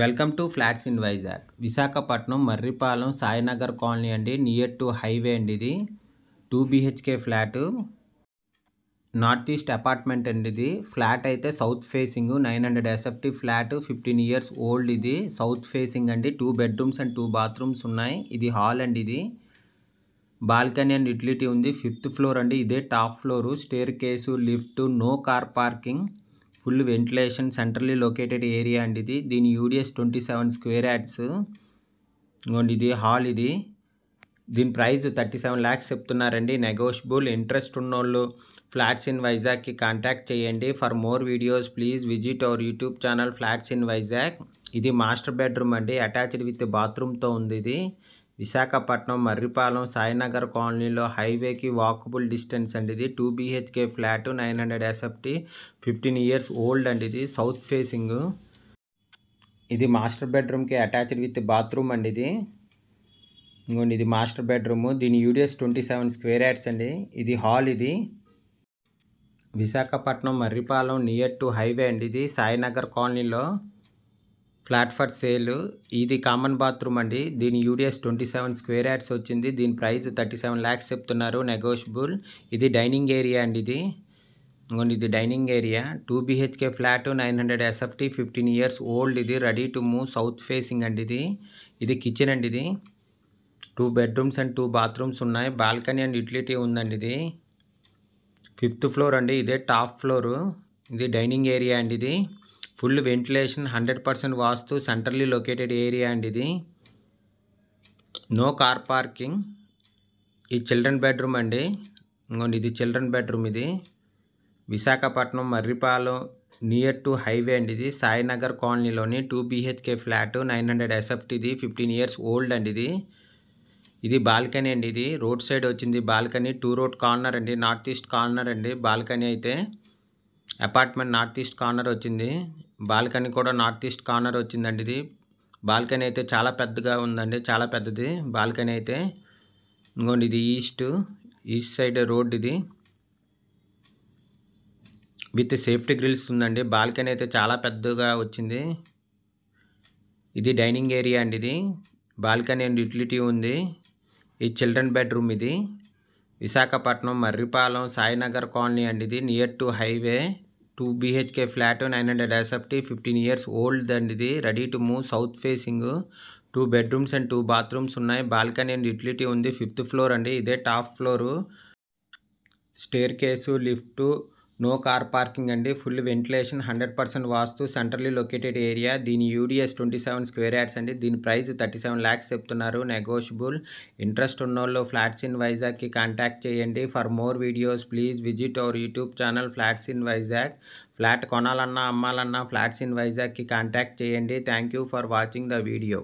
welcome to flats in Vizag Visakhapatnam Marripalem Sainagar colony అండి near to highway అండి ఇది two BHK flat north east apartment అండి ఇది ఫ్లాట్ అయితే south facing nine hundred SFT flat fifteen years old ఇది south facing అండి two bedrooms and two bathrooms ఉన్నాయి ఇది హాల్ అండి ఇది బాల్కనీ అండ్ యుటిలిటీ ఉంది ఫిఫ్త్ ఫ్లోర్ అండి ఇదే top floor staircase lift no car parking full ventilation centrally located area అండి ఇది దీని UDS twenty seven square yards ఇంకోండి ఇది హాల్ ఇది దీని ప్రైస్ థర్టీ సెవెన్ ల్యాక్స్ చెప్తున్నారండి నెగోషియబుల్ ఇంట్రెస్ట్ ఉన్నోళ్ళు ఫ్లాట్స్ ఇన్ వైజాగ్కి కాంటాక్ట్ చేయండి for more videos please visit our YouTube channel flats in Vizag ఇది మాస్టర్ బెడ్రూమ్ అండి అటాచ్డ్ విత్ బాత్రూమ్తో ఉంది ఇది విశాఖపట్నం మర్రిపాలెం సాయినగర్ కాలనీలో హైవేకి వాకబుల్ డిస్టెన్స్ అండి ఇది two BHK flat nine hundred SFT fifteen years old అండి ఇది సౌత్ ఫేసింగ్ ఇది మాస్టర్ బెడ్రూమ్కి అటాచ్డ్ విత్ బాత్రూమ్ అండి ఇది ఇంకోండి ఇది మాస్టర్ బెడ్రూమ్ దీని UDS twenty seven square yards అండి ఇది హాల్ ఇది Visakhapatnam Marripalem near to highway అండి ఇది సాయినగర్ కాలనీలో ఫ్లాట్ ఫర్ సేల్ ఇది కామన్ బాత్రూమ్ అండి దీని UDS twenty seven square yards వచ్చింది దీని ప్రైస్ థర్టీ సెవెన్ ల్యాక్స్ చెప్తున్నారు నెగోషియబుల్ ఇది డైనింగ్ ఏరియా అండి ఇది ఇంకోండి ఇది dining area two BHK flat nine hundred SFT fifteen years old ఇది ready to move south facing అండి ఇది ఇది కిచెన్ అండి ఇది two bedrooms and two bathrooms ఉన్నాయి బాల్కనీ అండ్ యూటిలిటీ ఉందండి ఇది ఫిఫ్త్ ఫ్లోర్ అండి ఇదే టాప్ ఫ్లోరు ఇది డైనింగ్ ఏరియా అండి ఇది full ventilation hundred percent vastu centrally located area అండి ఇది నో కార్ పార్కింగ్ ఈ చిల్డ్రన్ బెడ్రూమ్ అండి ఇంకోండి ఇది చిల్డ్రన్ బెడ్రూమ్ ఇది Visakhapatnam Marripalem near to highway అండి ఇది సాయినగర్ కాలనీలోని two BHK flat nine hundred SFT ఇది ఫిఫ్టీన్ ఇయర్స్ ఓల్డ్ అండి ఇది ఇది బాల్కనీ అండి ఇది రోడ్ సైడ్ వచ్చింది బాల్కనీ టూ రోడ్ కార్నర్ అండి నార్త్ ఈస్ట్ కార్నర్ అండి బాల్కనీ అయితే అపార్ట్మెంట్ నార్త్ ఈస్ట్ కార్నర్ వచ్చింది బాల్కనీ కూడా నార్త్ ఈస్ట్ కార్నర్ వచ్చిందండి ఇది బాల్కనీ అయితే చాలా పెద్దగా ఉందండి చాలా పెద్దది బాల్కనీ అయితే ఇంకోండి ఇది ఈస్ట్ ఈస్ట్ సైడ్ రోడ్ ఇది విత్ సేఫ్టీ గ్రిల్స్ ఉందండి బాల్కనీ అయితే చాలా పెద్దగా వచ్చింది ఇది డైనింగ్ ఏరియా అండి ఇది బాల్కనీ అండ్ యూటిలిటీ ఉంది ఈ చిల్డ్రన్ బెడ్రూమ్ ఇది విశాఖపట్నం మర్రిపాలెం సాయినగర్ కాలనీ అండి ఇది near to highway two BHK flat nine hundred SFT fifteen years old and ఇది ready to move south facing two bedrooms and two bathrooms ఉన్నాయి balcony and utility ఉంది fifth floor అండి ఇదే top floor staircase lift no car parking అండి full ventilation hundred percent vastu centrally located area దీని UDS twenty seven square yards అండి దీని price thirty seven lakhs చెప్తున్నారు negotiable interest ఉన్నోళ్ళు ఫ్లాట్స్ ఇన్ వైజాగ్కి కాంటాక్ట్ చేయండి for more videos please visit our YouTube channel flats in Vizag flat కొనాలన్నా అమ్మాలన్నా flats in వైజాగ్కి కాంటాక్ట్ చేయండి thank you for watching the video